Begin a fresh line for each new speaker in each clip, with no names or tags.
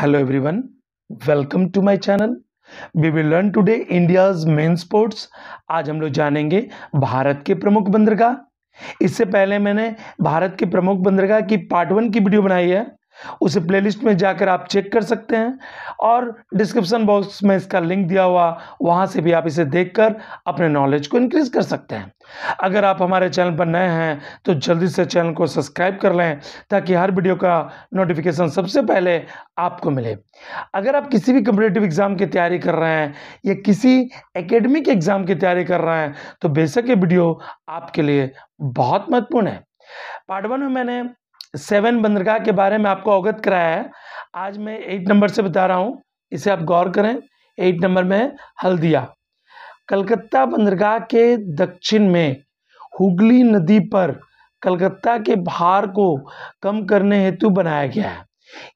Hello everyone, welcome to my channel. We will learn today India's main sports. आज हम लोग जानेंगे भारत के प्रमुख बंदरगाह इससे पहले मैंने भारत के प्रमुख बंदरगाह की पार्ट वन की वीडियो बनाई है उसे प्लेलिस्ट में जाकर आप चेक कर सकते हैं और डिस्क्रिप्शन बॉक्स में इसका लिंक दिया हुआ वहां से भी आप इसे देखकर अपने नॉलेज को इंक्रीज कर सकते हैं अगर आप हमारे चैनल पर नए हैं तो जल्दी से चैनल को सब्सक्राइब कर लें ताकि हर वीडियो का नोटिफिकेशन सबसे पहले आपको मिले अगर आप किसी भी कम्पिटेटिव एग्ज़ाम की तैयारी कर रहे हैं या किसी एकेडमिक एग्ज़ाम की तैयारी कर रहे हैं तो बेशक ये वीडियो आपके लिए बहुत महत्वपूर्ण है पार्ट वन में मैंने सेवन बंदरगाह के बारे में आपको अवगत कराया है आज मैं एट नंबर से बता रहा हूँ इसे आप गौर करें एट नंबर में हल्दिया कलकत्ता बंदरगाह के दक्षिण में हुगली नदी पर कलकत्ता के भार को कम करने हेतु बनाया गया है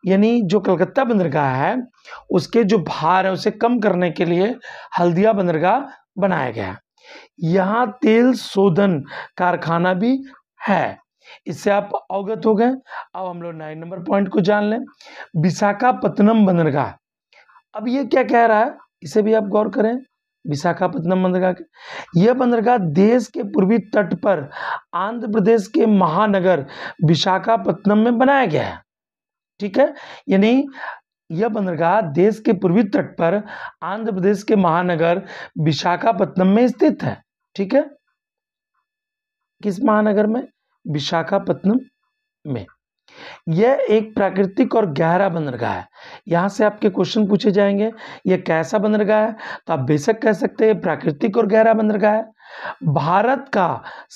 यानी जो कलकत्ता बंदरगाह है उसके जो भार है उसे कम करने के लिए हल्दिया बंदरगाह बनाया गया है यहाँ तेल शोधन कारखाना भी है इससे आप अवगत हो गए अब हम लोग नाइन नंबर पॉइंट को जान लें विशाखापत्तनम बंदरगाह अब ये क्या कह रहा है इसे भी आप गौर करें विशाखापत्तनम बंदरगाह यह बंदरगाह देश के पूर्वी तट पर आंध्र प्रदेश के महानगर विशाखापत्तनम में बनाया गया है ठीक है यानी यह बंदरगाह देश के पूर्वी तट पर आंध्र प्रदेश के महानगर विशाखापत्तनम में स्थित है ठीक है किस महानगर में विशाखापत्तनम में यह एक प्राकृतिक और गहरा बंदरगाह है यहाँ से आपके क्वेश्चन पूछे जाएंगे यह कैसा बंदरगाह है तो आप बेशक कह सकते हैं प्राकृतिक और गहरा बंदरगाह है भारत का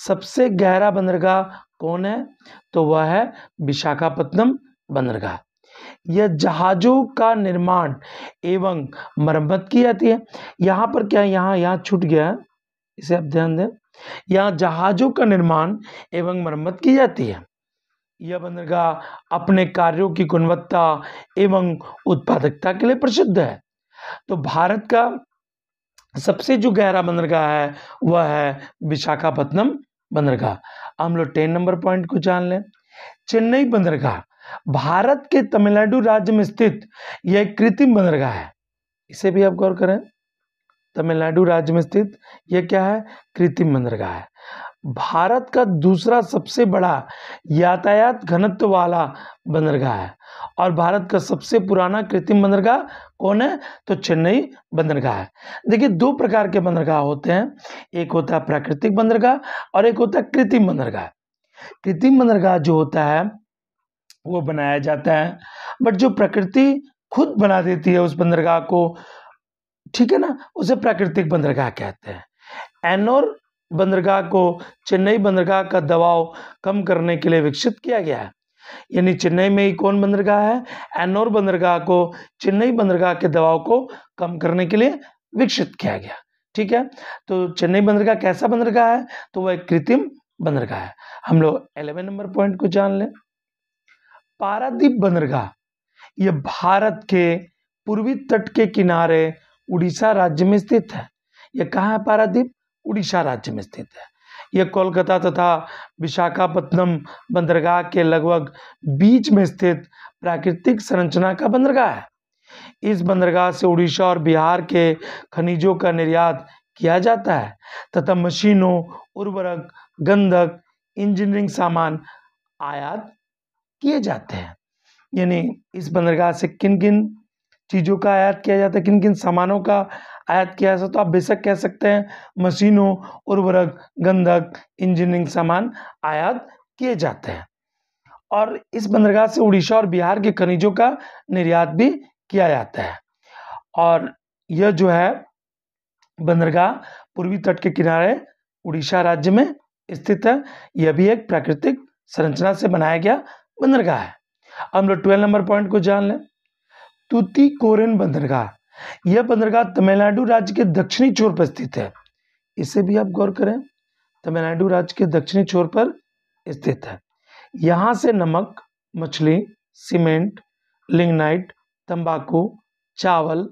सबसे गहरा बंदरगाह कौन है तो वह है विशाखापत्तनम बंदरगाह यह जहाज़ों का निर्माण एवं मरम्मत की जाती है यहाँ पर क्या यहाँ यहाँ छूट गया है इसे आप ध्यान दें यहाँ जहाज़ों का निर्माण एवं मरम्मत की जाती है यह बंदरगाह अपने कार्यों की गुणवत्ता एवं उत्पादकता के लिए प्रसिद्ध है तो भारत का सबसे जो गहरा बंदरगाह है वह है विशाखापत्नम बंदरगाह हम लोग टेन नंबर पॉइंट को जान लें चेन्नई बंदरगाह भारत के तमिलनाडु राज्य में स्थित यह कृत्रिम बंदरगाह है इसे भी आप गौर करें तमिलनाडु राज्य में स्थित यह क्या है कृत्रिम बंदरगाह है भारत का दूसरा सबसे बड़ा यातायात घनत्व वाला बंदरगाह है और भारत का सबसे पुराना कृत्रिम बंदरगाह कौन है तो चेन्नई बंदरगाह है देखिए दो प्रकार के बंदरगाह होते हैं एक होता है प्राकृतिक बंदरगाह और एक होता है कृत्रिम बंदरगाह कृत्रिम बंदरगाह जो होता है वो बनाया जाता है बट जो प्रकृति खुद बना देती है उस बंदरगाह को ठीक है ना उसे प्राकृतिक बंदरगाह कहते हैं एनोर बंदरगाह को चेन्नई बंदरगाह का दबाव कम करने के लिए विकसित किया गया है यानी चेन्नई में ही कौन बंदरगाह है एनोर बंदरगाह को चेन्नई बंदरगाह के दबाव को कम करने के लिए विकसित किया गया ठीक है तो चेन्नई बंदरगाह कैसा बंदरगाह है तो वह एक कृत्रिम बंदरगाह है हम लोग एलेवन नंबर पॉइंट को जान लें पारादीप बंदरगाह यह भारत के पूर्वी तट के किनारे उड़ीसा राज्य में स्थित है यह कहाँ है पारादीप उड़ीसा राज्य में स्थित है यह कोलकाता तथा विशाखापत्तनम बंदरगाह के लगभग बीच में स्थित प्राकृतिक संरचना का बंदरगाह है इस बंदरगाह से उड़ीसा और बिहार के खनिजों का निर्यात किया जाता है तथा मशीनों उर्वरक गंधक इंजीनियरिंग सामान आयात किए जाते हैं यानी इस बंदरगाह से किन किन चीज़ों का आयात किया जाता है किन किन सामानों का आयात किया जाता है तो आप बेशक कह सकते हैं मशीनों उर्वरक गंधक इंजीनियरिंग सामान आयात किए जाते हैं और इस बंदरगाह से उड़ीसा और बिहार के खनिजों का निर्यात भी किया जाता है और यह जो है बंदरगाह पूर्वी तट के किनारे उड़ीसा राज्य में स्थित है यह भी एक प्राकृतिक संरचना से बनाया गया बंदरगाह है हम लोग ट्वेल्व नंबर पॉइंट को जान लें कोरेन बंदरगाह यह बंदरगाह तमिलनाडु राज्य के दक्षिणी छोर पर स्थित है इसे भी आप गौर करें तमिलनाडु राज्य के दक्षिणी छोर पर स्थित है यहाँ से नमक मछली सीमेंट लिंगनाइट तंबाकू चावल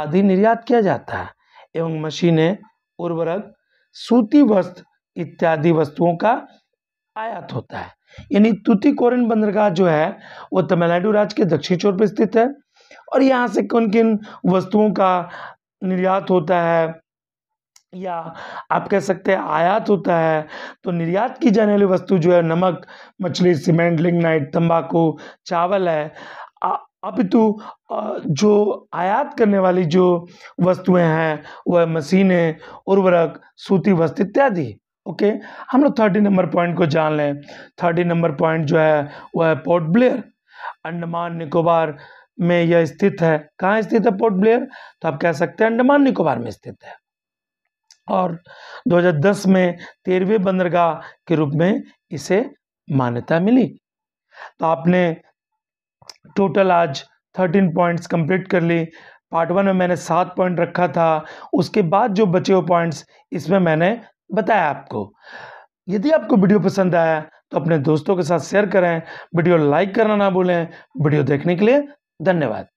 आदि निर्यात किया जाता है एवं मशीनें उर्वरक सूती वस्त्र इत्यादि वस्तुओं का आयात होता है यानी तूतीकोरन बंदरगाह जो है वो तमिलनाडु राज्य के दक्षिणी छोर पर स्थित है और यहाँ से किन किन वस्तुओं का निर्यात होता है या आप कह सकते हैं आयात होता है तो निर्यात की जाने वाली वस्तु जो है नमक मछली सीमेंट लिंगनाइट तंबाकू चावल है अपितु तो, जो आयात करने वाली जो वस्तुएं हैं वह मशीनें उर्वरक सूती वस्त्र इत्यादि ओके हम लोग थर्टी नंबर पॉइंट को जान लें थर्टी नंबर पॉइंट जो है वह है पोर्ट ब्लेयर अंडमान निकोबार में यह स्थित है कहाँ स्थित है पोर्ट ब्लेयर तो आप कह सकते हैं अंडमान निकोबार में स्थित है और 2010 में तेरहवें बंदरगाह के रूप में इसे मान्यता मिली तो आपने टोटल आज 13 पॉइंट्स कंप्लीट कर ली पार्ट वन में मैंने सात पॉइंट रखा था उसके बाद जो बचे हुए पॉइंट्स इसमें मैंने बताया आपको यदि आपको वीडियो पसंद आया तो अपने दोस्तों के साथ शेयर करें वीडियो लाइक करना ना भूलें वीडियो देखने के लिए धन्यवाद